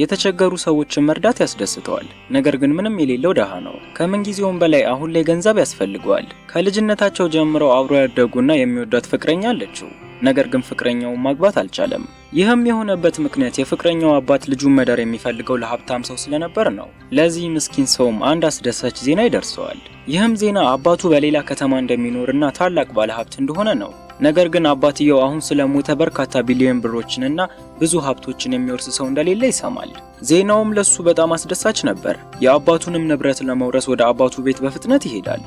የተቸገሩ ሰዎችን መርዳት ያስደስተዋል። ነገር ግን ምንም የሌለው ድሃ ነው። ከምንጊዜውም በላይ አሁን ላይ ገንዘብ ያስፈልገዋል። ከልጅነታቸው ጀምረው አብሮ ያደጉና የሚወዷት ፍቅረኛ አለችው። ነገር ግን ፍቅረኛውን ማግባት አልቻለም። ይህም የሆነበት ምክንያት የፍቅረኛው አባት ልጁን መዳር የሚፈልገው ለሀብታም ሰው ስለነበር ነው። ለዚህ ምስኪን ሰውም አንድ አስደሳች ዜና ይደርሰዋል። ይህም ዜና አባቱ በሌላ ከተማ እንደሚኖርና ታላቅ ባለሀብት እንደሆነ ነው። ነገር ግን አባትየው አሁን ስለሞተ በርካታ ቢሊዮን ብሮችንና ብዙ ሀብቶችን የሚወርስ ሰው እንደሌለ ይሰማል። ዜናውም ለሱ በጣም አስደሳች ነበር። የአባቱንም ንብረት ለመውረስ ወደ አባቱ ቤት በፍጥነት ይሄዳል።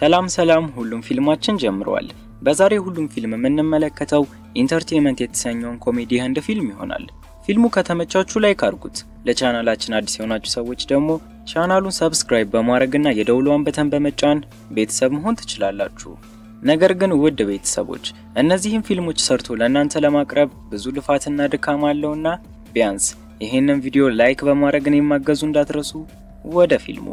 ሰላም ሰላም፣ ሁሉም ፊልማችን ጀምሯል። በዛሬ ሁሉም ፊልም የምንመለከተው ኢንተርቴንመንት የተሰኘውን ኮሜዲ ህንድ ፊልም ይሆናል። ፊልሙ ከተመቻችሁ ላይክ አድርጉት። ለቻናላችን አዲስ የሆናችሁ ሰዎች ደግሞ ቻናሉን ሰብስክራይብ በማድረግና የደውሏን በተን በመጫን ቤተሰብ መሆን ትችላላችሁ። ነገር ግን ውድ ቤተሰቦች እነዚህን ፊልሞች ሰርቶ ለእናንተ ለማቅረብ ብዙ ልፋትና ድካም አለውና ቢያንስ ይህንን ቪዲዮ ላይክ በማድረግ የማገዙ እንዳትረሱ። ወደ ፊልሙ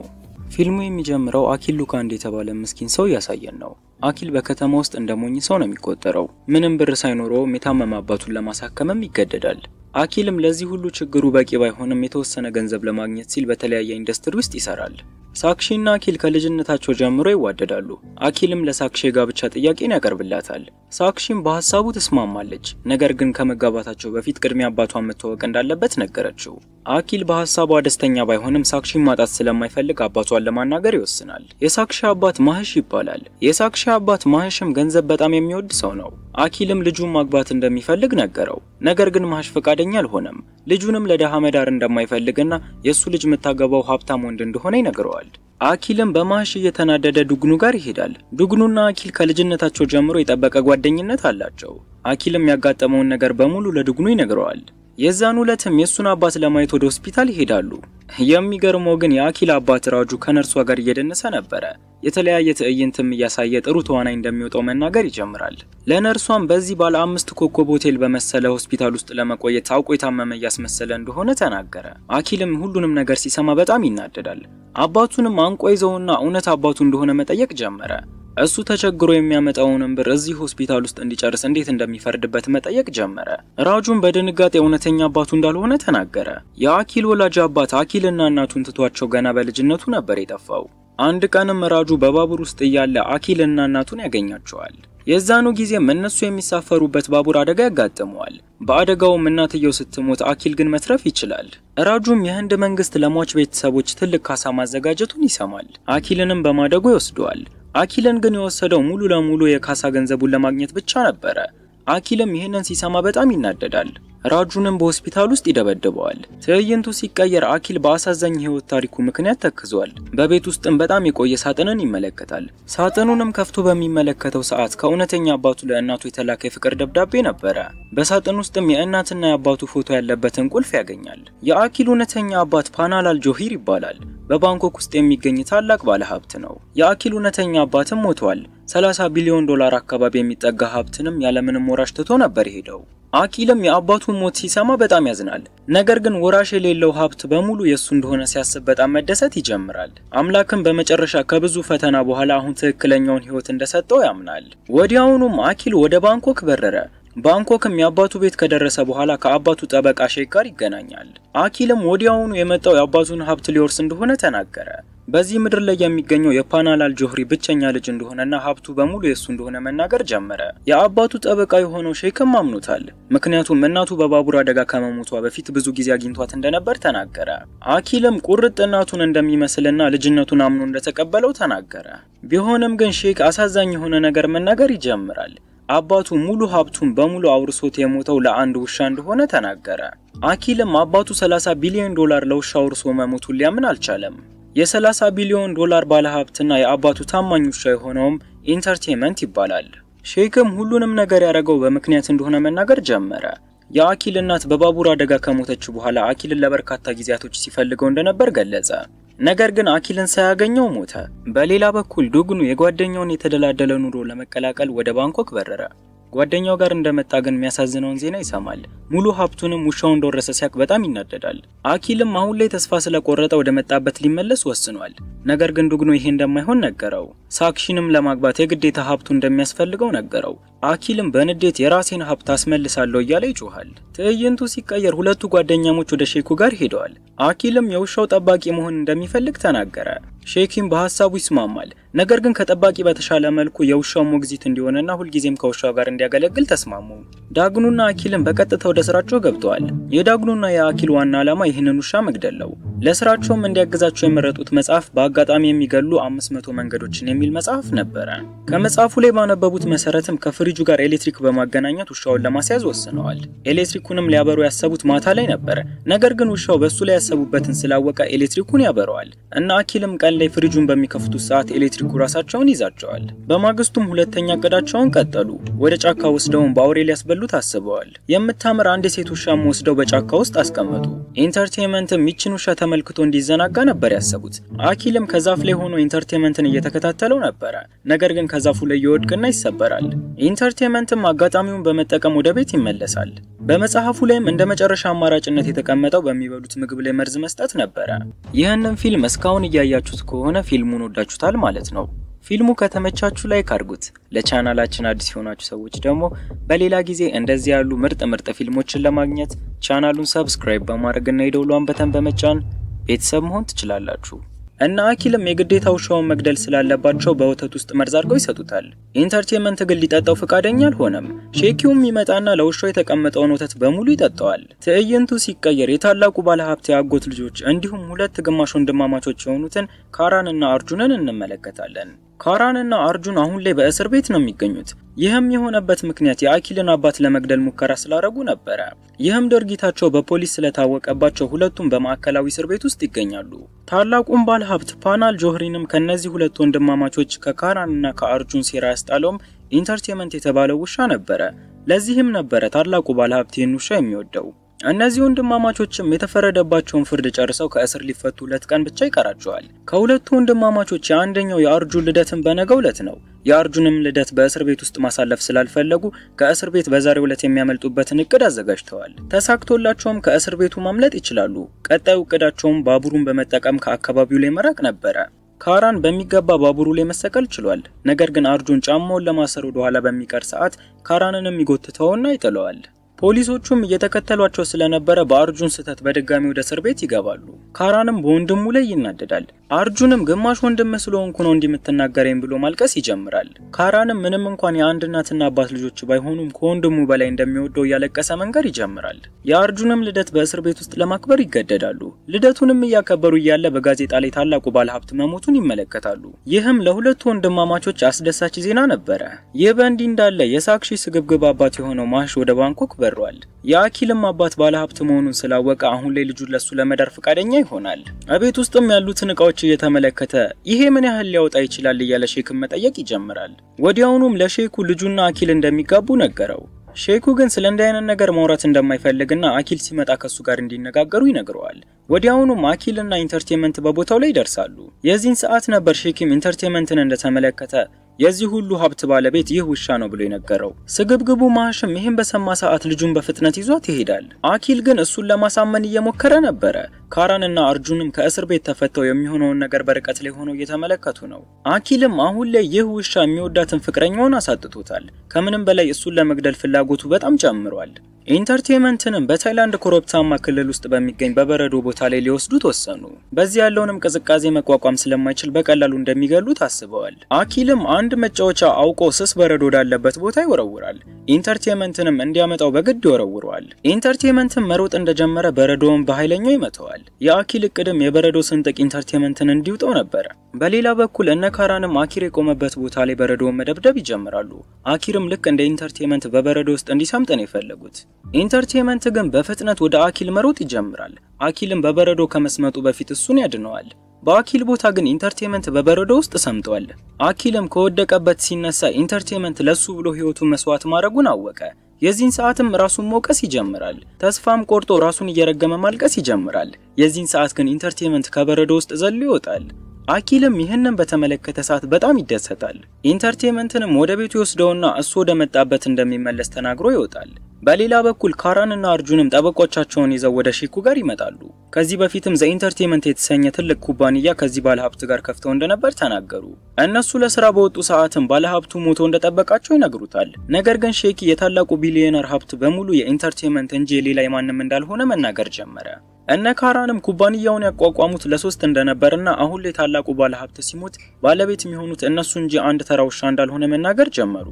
ፊልሙ የሚጀምረው አኪል ሉካንድ የተባለ ምስኪን ሰው እያሳየን ነው። አኪል በከተማ ውስጥ እንደ ሞኝ ሰው ነው የሚቆጠረው። ምንም ብር ሳይኖረውም የታመመ አባቱን ለማሳከምም ይገደዳል። አኪልም ለዚህ ሁሉ ችግሩ በቂ ባይሆንም የተወሰነ ገንዘብ ለማግኘት ሲል በተለያየ ኢንዱስትሪ ውስጥ ይሰራል። ሳክሺና አኪል ከልጅነታቸው ጀምሮ ይዋደዳሉ። አኪልም ለሳክሺ የጋብቻ ጥያቄን ያቀርብላታል። ሳክሺም በሀሳቡ ትስማማለች። ነገር ግን ከመጋባታቸው በፊት ቅድሚያ አባቷን መተዋወቅ እንዳለበት ነገረችው። አኪል በሀሳቧ ደስተኛ ባይሆንም ሳክሺን ማጣት ስለማይፈልግ አባቷን ለማናገር ይወስናል። የሳክሺ አባት ማህሽ ይባላል። የሳክሺ የሺህ አባት ማህሽም ገንዘብ በጣም የሚወድ ሰው ነው። አኪልም ልጁን ማግባት እንደሚፈልግ ነገረው። ነገር ግን ማህሽ ፈቃደኛ አልሆነም። ልጁንም ለደሃ መዳር እንደማይፈልግና የሱ ልጅ የምታገባው ሀብታም ወንድ እንደሆነ ይነግረዋል። አኪልም በማህሽ እየተናደደ ዱግኑ ጋር ይሄዳል። ዱግኑና አኪል ከልጅነታቸው ጀምሮ የጠበቀ ጓደኝነት አላቸው። አኪልም ያጋጠመውን ነገር በሙሉ ለዱግኑ ይነግረዋል። የዛን ዕለትም የእሱን አባት ለማየት ወደ ሆስፒታል ይሄዳሉ። የሚገርመው ግን የአኪል አባት ራጁ ከነርሷ ጋር እየደነሰ ነበረ። የተለያየ ትዕይንትም እያሳየ ጥሩ ተዋናይ እንደሚወጣው መናገር ይጀምራል። ለነርሷም በዚህ ባለ አምስት ኮከብ ሆቴል በመሰለ ሆስፒታል ውስጥ ለመቆየት ታውቆ የታመመ እያስመሰለ እንደሆነ ተናገረ። አኪልም ሁሉንም ነገር ሲሰማ በጣም ይናደዳል። አባቱንም አንቆ ይዘውና እውነት አባቱ እንደሆነ መጠየቅ ጀመረ። እሱ ተቸግሮ የሚያመጣውንም ብር እዚህ ሆስፒታል ውስጥ እንዲጨርስ እንዴት እንደሚፈርድበት መጠየቅ ጀመረ። ራጁን በድንጋጤ እውነተኛ አባቱ እንዳልሆነ ተናገረ። የአኪል ወላጅ አባት አኪልና እናቱን ትቷቸው ገና በልጅነቱ ነበር የጠፋው። አንድ ቀንም ራጁ በባቡር ውስጥ እያለ አኪልና እናቱን ያገኛቸዋል። የዛኑ ጊዜም እነሱ የሚሳፈሩበት ባቡር አደጋ ያጋጥመዋል። በአደጋውም እናትየው ስትሞት አኪል ግን መትረፍ ይችላል። ራጁም የህንድ መንግስት ለሟች ቤተሰቦች ትልቅ ካሳ ማዘጋጀቱን ይሰማል። አኪልንም በማደጎ ይወስደዋል። አኪለን ግን የወሰደው ሙሉ ለሙሉ የካሳ ገንዘቡን ለማግኘት ብቻ ነበረ። አኪልም ይህንን ሲሰማ በጣም ይናደዳል። ራጁንም በሆስፒታል ውስጥ ይደበድበዋል። ትዕይንቱ ሲቀየር አኪል በአሳዛኝ ህይወት ታሪኩ ምክንያት ተክዟል። በቤት ውስጥም በጣም የቆየ ሳጥንን ይመለከታል። ሳጥኑንም ከፍቶ በሚመለከተው ሰዓት ከእውነተኛ አባቱ ለእናቱ የተላከ የፍቅር ደብዳቤ ነበረ። በሳጥን ውስጥም የእናትና የአባቱ ፎቶ ያለበትን ቁልፍ ያገኛል። የአኪል እውነተኛ አባት ፓናላል ጆሂር ይባላል። በባንኮክ ውስጥ የሚገኝ ታላቅ ባለሀብት ነው። የአኪል እውነተኛ አባትም ሞቷል። 30 ቢሊዮን ዶላር አካባቢ የሚጠጋ ሀብትንም ያለምንም ወራሽ ትቶ ነበር ይሄደው አኪልም የአባቱን ሞት ሲሰማ በጣም ያዝናል። ነገር ግን ወራሽ የሌለው ሀብት በሙሉ የእሱ እንደሆነ ሲያስብ በጣም መደሰት ይጀምራል። አምላክም በመጨረሻ ከብዙ ፈተና በኋላ አሁን ትክክለኛውን ህይወት እንደሰጠው ያምናል። ወዲያውኑም አኪል ወደ ባንኮክ በረረ። ባንኮክም የአባቱ ቤት ከደረሰ በኋላ ከአባቱ ጠበቃ ሼክ ጋር ይገናኛል። አኪልም ወዲያውኑ የመጣው የአባቱን ሀብት ሊወርስ እንደሆነ ተናገረ። በዚህ ምድር ላይ የሚገኘው የፓናላል ጆህሪ ብቸኛ ልጅ እንደሆነና ሀብቱ በሙሉ የእሱ እንደሆነ መናገር ጀመረ። የአባቱ ጠበቃ የሆነው ሼክም አምኖታል። ምክንያቱም እናቱ በባቡር አደጋ ከመሞቷ በፊት ብዙ ጊዜ አግኝቷት እንደነበር ተናገረ። አኪልም ቁርጥ እናቱን እንደሚመስልና ልጅነቱን አምኖ እንደተቀበለው ተናገረ። ቢሆንም ግን ሼክ አሳዛኝ የሆነ ነገር መናገር ይጀምራል። አባቱ ሙሉ ሀብቱን በሙሉ አውርሶት የሞተው ለአንድ ውሻ እንደሆነ ተናገረ። አኪልም አባቱ 30 ቢሊዮን ዶላር ለውሻ አውርሶ መሞቱን ሊያምን አልቻለም። የ30 ቢሊዮን ዶላር ባለሀብትና የአባቱ ታማኝ ውሻ የሆነውም ኢንተርቴንመንት ይባላል። ሼክም ሁሉንም ነገር ያደረገው በምክንያት እንደሆነ መናገር ጀመረ። የአኪል እናት በባቡር አደጋ ከሞተች በኋላ አኪልን ለበርካታ ጊዜያቶች ሲፈልገው እንደነበር ገለጸ። ነገር ግን አኪልን ሳያገኘው ሞተ። በሌላ በኩል ዱግኑ የጓደኛውን የተደላደለ ኑሮ ለመቀላቀል ወደ ባንኮክ በረረ። ጓደኛው ጋር እንደመጣ ግን የሚያሳዝነውን ዜና ይሰማል። ሙሉ ሀብቱንም ውሻው እንደወረሰ ሲያቅ በጣም ይናደዳል። አኪልም አሁን ላይ ተስፋ ስለቆረጠ ወደ መጣበት ሊመለስ ወስኗል። ነገር ግን ዱግኖ ይሄ እንደማይሆን ነገረው። ሳክሽንም ለማግባት የግዴታ ሀብቱ እንደሚያስፈልገው ነገረው። አኪልም በንዴት የራሴን ሀብት አስመልሳለሁ እያለ ይጮኋል። ትዕይንቱ ሲቀየር ሁለቱ ጓደኛሞች ወደ ሼኩ ጋር ሄደዋል። አኪልም የውሻው ጠባቂ መሆን እንደሚፈልግ ተናገረ። ሼኪም በሀሳቡ ይስማማል። ነገር ግን ከጠባቂ በተሻለ መልኩ የውሻው ሞግዚት እንዲሆነና ሁልጊዜም ከውሻው ጋር እንዲያገለግል ተስማሙ። ዳግኑና አኪልም በቀጥታ ወደ ስራቸው ገብተዋል። የዳግኑና የአኪል ዋና ዓላማ ይህንን ውሻ መግደል ነው። ለስራቸውም እንዲያግዛቸው የመረጡት መጽሐፍ በአጋጣሚ የሚገሉ 500 መንገዶችን የሚል መጽሐፍ ነበረ። ከመጽሐፉ ላይ ባነበቡት መሰረትም ከፍሪ ልጁ ጋር ኤሌክትሪክ በማገናኘት ውሻውን ለማስያዝ ወስነዋል። ኤሌክትሪኩንም ሊያበሩ ያሰቡት ማታ ላይ ነበረ። ነገር ግን ውሻው በሱ ላይ ያሰቡበትን ስላወቀ ኤሌክትሪኩን ያበረዋል እና አኪልም ቀን ላይ ፍሪጁን በሚከፍቱት ሰዓት ኤሌክትሪኩ ራሳቸውን ይዛቸዋል። በማግስቱም ሁለተኛ እቅዳቸውን ቀጠሉ። ወደ ጫካ ወስደውን በአውሬ ሊያስበሉት አስበዋል። የምታምር አንድ ሴት ውሻም ወስደው በጫካ ውስጥ አስቀመጡ። ኢንተርቴንመንትም ይችን ውሻ ተመልክቶ እንዲዘናጋ ነበር ያሰቡት። አኪልም ከዛፍ ላይ ሆኖ ኢንተርቴንመንትን እየተከታተለው ነበረ። ነገር ግን ከዛፉ ላይ ይወድቅና ይሰበራል። ኢንተርቴንመንትም አጋጣሚውን በመጠቀም ወደ ቤት ይመለሳል። በመጽሐፉ ላይም እንደ መጨረሻ አማራጭነት የተቀመጠው በሚበሉት ምግብ ላይ መርዝ መስጠት ነበረ። ይህንን ፊልም እስካሁን እያያችሁት ከሆነ ፊልሙን ወዳችሁታል ማለት ነው። ፊልሙ ከተመቻችሁ ላይክ አድርጉት። ለቻናላችን አዲስ የሆናችሁ ሰዎች ደግሞ በሌላ ጊዜ እንደዚህ ያሉ ምርጥ ምርጥ ፊልሞችን ለማግኘት ቻናሉን ሰብስክራይብ በማድረግና የደውሏን በተን በመጫን ቤተሰብ መሆን ትችላላችሁ። እና አኪልም የግዴታ ውሻውን መግደል ስላለባቸው በወተት ውስጥ መርዝ አድርገው ይሰጡታል። ኢንተርቴንመንት ግን ሊጠጣው ፈቃደኛ አልሆነም። ሼኪውም ይመጣና ለውሻው የተቀመጠውን ወተት በሙሉ ይጠጣዋል። ትዕይንቱ ሲቀየር የታላቁ ባለሀብት የአጎት ልጆች እንዲሁም ሁለት ግማሽ ወንድማማቾች የሆኑትን ካራን እና አርጁንን እንመለከታለን። ካራን እና አርጁን አሁን ላይ በእስር ቤት ነው የሚገኙት። ይህም የሆነበት ምክንያት የአኪልን አባት ለመግደል ሙከራ ስላደረጉ ነበረ። ይህም ድርጊታቸው በፖሊስ ስለታወቀባቸው ሁለቱም በማዕከላዊ እስር ቤት ውስጥ ይገኛሉ። ታላቁም ባለ ሀብት ፓናል ጆህሪንም ከእነዚህ ሁለት ወንድማማቾች ከካራንና ከአርጁን ሴራ ያስጣለውም ኢንተርቴመንት የተባለው ውሻ ነበረ። ለዚህም ነበረ ታላቁ ባለ ሀብት ይህን ውሻ የሚወደው። እነዚህ ወንድማማቾችም የተፈረደባቸውን ፍርድ ጨርሰው ከእስር ሊፈቱ ሁለት ቀን ብቻ ይቀራቸዋል። ከሁለቱ ወንድማማቾች የአንደኛው የአርጁን ልደትን በነገው ዕለት ነው። የአርጁንም ልደት በእስር ቤት ውስጥ ማሳለፍ ስላልፈለጉ ከእስር ቤት በዛሬው ዕለት የሚያመልጡበትን እቅድ አዘጋጅተዋል። ተሳክቶላቸውም ከእስር ቤቱ ማምለጥ ይችላሉ። ቀጣዩ እቅዳቸውም ባቡሩን በመጠቀም ከአካባቢው ላይ መራቅ ነበረ። ካራን በሚገባ ባቡሩ ላይ መሰቀል ችሏል። ነገር ግን አርጁን ጫማውን ለማሰር ወደኋላ በሚቀር ሰዓት ካራንንም ይጎትተውና ይጥለዋል። ፖሊሶቹም እየተከተሏቸው ስለነበረ በአርጁን ስህተት በድጋሚ ወደ እስር ቤት ይገባሉ። ካራንም በወንድሙ ላይ ይናደዳል። አርጁንም ግማሽ ወንድም ስለሆንኩ ነው እንዲህ የምትናገረኝ ብሎ ማልቀስ ይጀምራል። ካራንም ምንም እንኳን የአንድ እናትና አባት ልጆች ባይሆኑም ከወንድሙ በላይ እንደሚወደው እያለቀሰ መንገር ይጀምራል። የአርጁንም ልደት በእስር ቤት ውስጥ ለማክበር ይገደዳሉ። ልደቱንም እያከበሩ እያለ በጋዜጣ ላይ ታላቁ ባለሀብት መሞቱን ይመለከታሉ። ይህም ለሁለቱ ወንድማማቾች አስደሳች ዜና ነበረ። ይህ በእንዲህ እንዳለ የሳክሺ ስግብግብ አባት የሆነው ማሽ ወደ ባንኮክ በሯል። የአኪልም አባት ባለሀብት መሆኑን ስላወቀ አሁን ላይ ልጁን ለሱ ለመዳር ፈቃደኛ ይሆናል። እቤት ውስጥም ያሉትን እቃዎች እየተመለከተ ይሄ ምን ያህል ሊያወጣ ይችላል እያለ ሼክን መጠየቅ ይጀምራል። ወዲያውኑም ለሼኩ ልጁና አኪል እንደሚጋቡ ነገረው። ሼኩ ግን ስለ እንዲህ አይነት ነገር ማውራት እንደማይፈልግና አኪል ሲመጣ ከሱ ጋር እንዲነጋገሩ ይነግረዋል። ወዲያውኑም አኪልና ኢንተርቴንመንት በቦታው ላይ ይደርሳሉ። የዚህን ሰዓት ነበር ሼኪም ኢንተርቴንመንትን እንደተመለከተ የዚህ ሁሉ ሀብት ባለቤት ይህ ውሻ ነው ብሎ የነገረው። ስግብግቡ ማሽም ይህን በሰማ ሰዓት ልጁን በፍጥነት ይዟት ይሄዳል። አኪል ግን እሱን ለማሳመን እየሞከረ ነበረ። ካራንና አርጁንም ከእስር ቤት ተፈተው የሚሆነውን ነገር በርቀት ላይ ሆነው እየተመለከቱ ነው። አኪልም አሁን ላይ ይህ ውሻ የሚወዳትን ፍቅረኛውን አሳጥቶታል። ከምንም በላይ እሱን ለመግደል ፍላጎቱ በጣም ጨምሯል። ኢንተርቴንመንትንም በታይላንድ ኮረብታማ ክልል ውስጥ በሚገኝ በበረዶ ቦታ ላይ ሊወስዱ ተወሰኑ። በዚህ ያለውንም ቅዝቃዜ መቋቋም ስለማይችል በቀላሉ እንደሚገሉት ታስበዋል። አኪልም አንድ መጫወቻ አውቆ ስስ በረዶ ወዳለበት ቦታ ይወረውራል። ኢንተርቴንመንትንም እንዲያመጣው በግድ ይወረውረዋል። ኢንተርቴንመንትን መሮጥ እንደጀመረ በረዶውን በኃይለኛው ይመተዋል። የአኪል እቅድም የበረዶ ስንጥቅ ኢንተርቴንመንትን እንዲውጠው ነበረ። በሌላ በኩል እነ ካራንም አኪር የቆመበት ቦታ ላይ በረዶውን መደብደብ ይጀምራሉ። አኪርም ልክ እንደ ኢንተርቴንመንት በበረዶ ውስጥ ነው የፈለጉት። ኢንተርቴንመንት ግን በፍጥነት ወደ አኪል መሮጥ ይጀምራል። አኪልም በበረዶ ከመስመጡ በፊት እሱን ያድነዋል። በአኪል ቦታ ግን ኢንተርቴንመንት በበረዶ ውስጥ ሰምጧል። አኪልም ከወደቀበት ሲነሳ ኢንተርቴንመንት ለሱ ብሎ ህይወቱን መስዋዕት ማድረጉን አወቀ። የዚህን ሰዓትም ራሱን መውቀስ ይጀምራል። ተስፋም ቆርጦ ራሱን እየረገመ ማልቀስ ይጀምራል። የዚህን ሰዓት ግን ኢንተርቴንመንት ከበረዶ ውስጥ ዘሎ ይወጣል። አኪልም ይህንን በተመለከተ ሰዓት በጣም ይደሰታል። ኢንተርቴንመንትንም ወደ ቤቱ ይወስደውና እሱ ወደ መጣበት እንደሚመለስ ተናግሮ ይወጣል። በሌላ በኩል ካራን እና አርጁንም ጠበቆቻቸውን ይዘው ወደ ሺኩ ጋር ይመጣሉ። ከዚህ በፊትም ዘኢንተርቴንመንት የተሰኘ ትልቅ ኩባንያ ከዚህ ባለሀብት ጋር ከፍተው እንደነበር ተናገሩ። እነሱ ለስራ በወጡ ሰዓትም ባለሀብቱ ሞቶ እንደጠበቃቸው ይነግሩታል። ነገር ግን ሼኪ የታላቁ ቢሊዮነር ሀብት በሙሉ የኢንተርቴንመንት እንጂ የሌላ የማንም እንዳልሆነ መናገር ጀመረ። እነ ካራንም ኩባንያውን ያቋቋሙት ለሶስት እንደነበርና አሁን ላይ ታላቁ ባለሀብት ሲሞት ባለቤት የሚሆኑት እነሱ እንጂ አንድ ተራ ውሻ እንዳልሆነ መናገር ጀመሩ።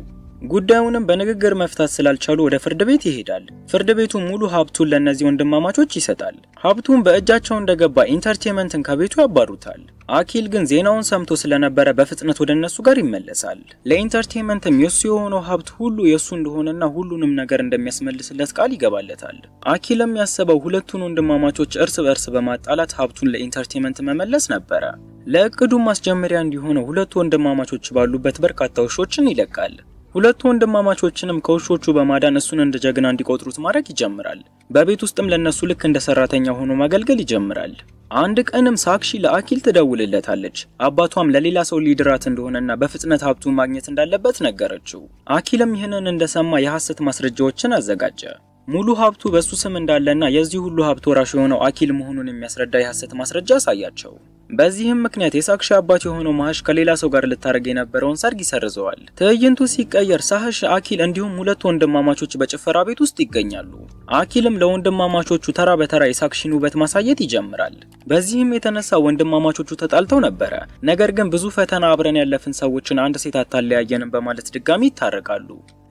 ጉዳዩንም በንግግር መፍታት ስላልቻሉ ወደ ፍርድ ቤት ይሄዳል። ፍርድ ቤቱ ሙሉ ሀብቱን ለእነዚህ ወንድማማቾች ይሰጣል። ሀብቱን በእጃቸው እንደገባ ኢንተርቴንመንትን ከቤቱ ያባሩታል። አኪል ግን ዜናውን ሰምቶ ስለነበረ በፍጥነት ወደ እነሱ ጋር ይመለሳል። ለኢንተርቴንመንትም የሱ የሆነው ሀብት ሁሉ የሱ እንደሆነና ሁሉንም ነገር እንደሚያስመልስለት ቃል ይገባለታል። አኪልም ያሰበው ሁለቱን ወንድማማቾች እርስ በእርስ በማጣላት ሀብቱን ለኢንተርቴንመንት መመለስ ነበረ። ለእቅዱ ማስጀመሪያ እንዲሆነው ሁለቱ ወንድማማቾች ባሉበት በርካታ ውሾችን ይለቃል። ሁለቱ ወንድማማቾችንም ከውሾቹ በማዳን እሱን እንደ ጀግና እንዲቆጥሩት ማድረግ ይጀምራል። በቤት ውስጥም ለነሱ ልክ እንደ ሰራተኛ ሆኖ ማገልገል ይጀምራል። አንድ ቀንም ሳክሺ ለአኪል ትደውልለታለች። አባቷም ለሌላ ሰው ሊድራት እንደሆነና በፍጥነት ሀብቱን ማግኘት እንዳለበት ነገረችው። አኪልም ይህንን እንደሰማ የሐሰት ማስረጃዎችን አዘጋጀ። ሙሉ ሀብቱ በሱ ስም እንዳለና የዚህ ሁሉ ሀብት ወራሽ የሆነው አኪል መሆኑን የሚያስረዳ የሐሰት ማስረጃ አሳያቸው። በዚህም ምክንያት የሳክሽ አባት የሆነው ማህሽ ከሌላ ሰው ጋር ልታደርግ የነበረውን ሰርግ ይሰርዘዋል። ትዕይንቱ ሲቀየር ሳህሽ፣ አኪል እንዲሁም ሁለት ወንድማማቾች በጭፈራ ቤት ውስጥ ይገኛሉ። አኪልም ለወንድማማቾቹ ተራ በተራ የሳክሽን ውበት ማሳየት ይጀምራል። በዚህም የተነሳ ወንድማማቾቹ ተጣልተው ነበረ። ነገር ግን ብዙ ፈተና አብረን ያለፍን ሰዎችን አንድ ሴት አታለያየንም በማለት ድጋሚ ይታረቃሉ።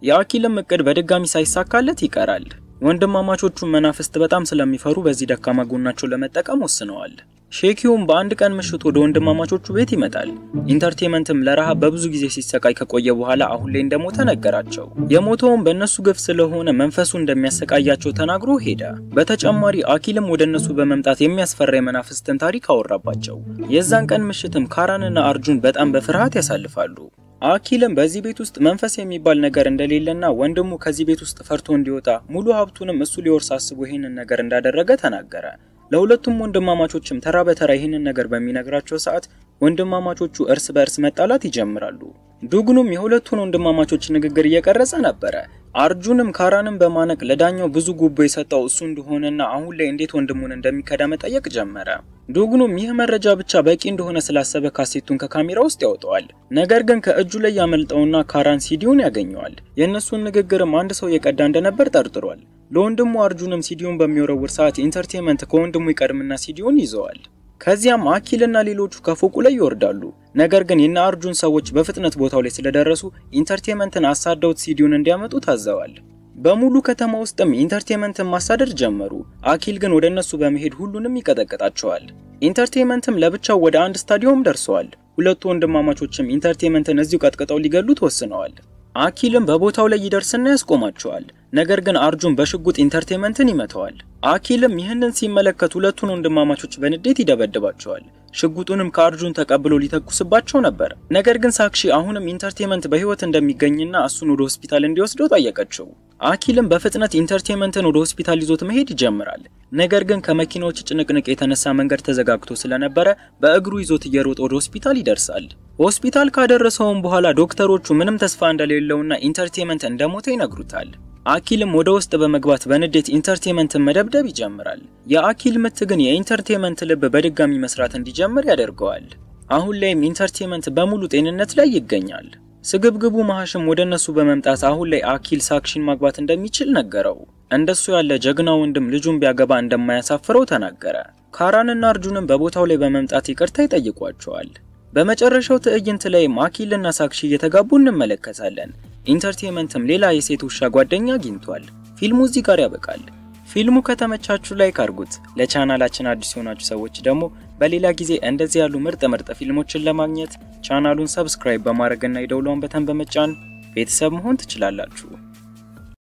የአኪልም እቅድ በድጋሚ ሳይሳካለት ይቀራል። ወንድማማቾቹ መናፍስት በጣም ስለሚፈሩ በዚህ ደካማ ጎናቸው ለመጠቀም ወስነዋል። ሼኪውም በአንድ ቀን ምሽት ወደ ወንድማማቾቹ ቤት ይመጣል። ኢንተርቴንመንትም ለረሃብ በብዙ ጊዜ ሲሰቃይ ከቆየ በኋላ አሁን ላይ እንደሞተ ተነገራቸው። የሞተውም በእነሱ ግፍ ስለሆነ መንፈሱ እንደሚያሰቃያቸው ተናግሮ ሄደ። በተጨማሪ አኪልም ወደ እነሱ በመምጣት የሚያስፈራ የመናፍስትን ታሪክ አወራባቸው። የዛን ቀን ምሽትም ካራንና አርጁን በጣም በፍርሃት ያሳልፋሉ። አኪልም በዚህ ቤት ውስጥ መንፈስ የሚባል ነገር እንደሌለና ወንድሙ ከዚህ ቤት ውስጥ ፈርቶ እንዲወጣ ሙሉ ሀብቱንም እሱ ሊወርስ አስቦ ይህንን ነገር እንዳደረገ ተናገረ። ለሁለቱም ወንድማማቾችም ተራ በተራ ይህንን ነገር በሚነግራቸው ሰዓት ወንድማማቾቹ እርስ በእርስ መጣላት ይጀምራሉ። ዱግኑም የሁለቱን ወንድማማቾች ንግግር እየቀረጸ ነበረ። አርጁንም ካራንም በማነቅ ለዳኛው ብዙ ጉቦ የሰጠው እሱ እንደሆነና አሁን ላይ እንዴት ወንድሙን እንደሚከዳ መጠየቅ ጀመረ። ዱግኑም ይህ መረጃ ብቻ በቂ እንደሆነ ስላሰበ ካሴቱን ከካሜራ ውስጥ ያወጣዋል። ነገር ግን ከእጁ ላይ ያመልጠውና ካራን ሲዲውን ያገኘዋል። የእነሱን ንግግርም አንድ ሰው የቀዳ እንደነበር ጠርጥሯል። ለወንድሙ አርጁንም ሲዲውን በሚወረውር ሰዓት ኢንተርቴንመንት ከወንድሙ ይቀድምና ሲዲውን ይዘዋል። ከዚያም አኪልና ሌሎቹ ከፎቁ ላይ ይወርዳሉ። ነገር ግን የነ አርጁን ሰዎች በፍጥነት ቦታው ላይ ስለደረሱ ኢንተርቴንመንትን አሳደውት ሲዲውን እንዲያመጡ ታዘዋል። በሙሉ ከተማ ውስጥም ኢንተርቴንመንትን ማሳደድ ጀመሩ። አኪል ግን ወደ እነሱ በመሄድ ሁሉንም ይቀጠቅጣቸዋል። ኢንተርቴንመንትም ለብቻው ወደ አንድ ስታዲየም ደርሰዋል። ሁለቱ ወንድማማቾችም ኢንተርቴንመንትን እዚሁ ቀጥቅጠው ሊገሉ ተወስነዋል። አኪልም በቦታው ላይ ይደርስና ያስቆማቸዋል። ነገር ግን አርጁን በሽጉጥ ኢንተርቴንመንትን ይመተዋል። አኪልም ይህንን ሲመለከት ሁለቱን ወንድማማቾች በንዴት ይደበድባቸዋል። ሽጉጡንም ከአርጁን ተቀብሎ ሊተኩስባቸው ነበር። ነገር ግን ሳክሺ አሁንም ኢንተርቴንመንት በህይወት እንደሚገኝና እሱን ወደ ሆስፒታል እንዲወስደው ጠየቀችው። አኪልም በፍጥነት ኢንተርቴንመንትን ወደ ሆስፒታል ይዞት መሄድ ይጀምራል። ነገር ግን ከመኪናዎች ጭንቅንቅ የተነሳ መንገድ ተዘጋግቶ ስለነበረ በእግሩ ይዞት እየሮጠ ወደ ሆስፒታል ይደርሳል። ሆስፒታል ካደረሰውም በኋላ ዶክተሮቹ ምንም ተስፋ እንደሌለውና ኢንተርቴንመንት እንደሞተ ይነግሩታል። አኪልም ወደ ውስጥ በመግባት በንዴት ኢንተርቴንመንትን መደብደብ ይጀምራል። የአኪል ምት ግን የኢንተርቴንመንት ልብ በድጋሚ መስራት እንዲጀምር ያደርገዋል። አሁን ላይም ኢንተርቴንመንት በሙሉ ጤንነት ላይ ይገኛል። ስግብግቡ መሐሽም ወደ እነሱ በመምጣት አሁን ላይ አኪል ሳክሺን ማግባት እንደሚችል ነገረው። እንደሱ ያለ ጀግና ወንድም ልጁን ቢያገባ እንደማያሳፍረው ተናገረ። ካራንና አርጁንም በቦታው ላይ በመምጣት ይቅርታ ይጠይቋቸዋል። በመጨረሻው ትዕይንት ላይም አኪልና ሳክሺ እየተጋቡ እንመለከታለን። ኢንተርቴንመንትም ሌላ የሴት ውሻ ጓደኛ አግኝቷል። ፊልሙ እዚህ ጋር ያበቃል። ፊልሙ ከተመቻችሁ ላይክ አድርጉት። ለቻናላችን አዲስ የሆናችሁ ሰዎች ደግሞ በሌላ ጊዜ እንደዚህ ያሉ ምርጥ ምርጥ ፊልሞችን ለማግኘት ቻናሉን ሰብስክራይብ በማድረግና የደውሏን በተን በመጫን ቤተሰብ መሆን ትችላላችሁ።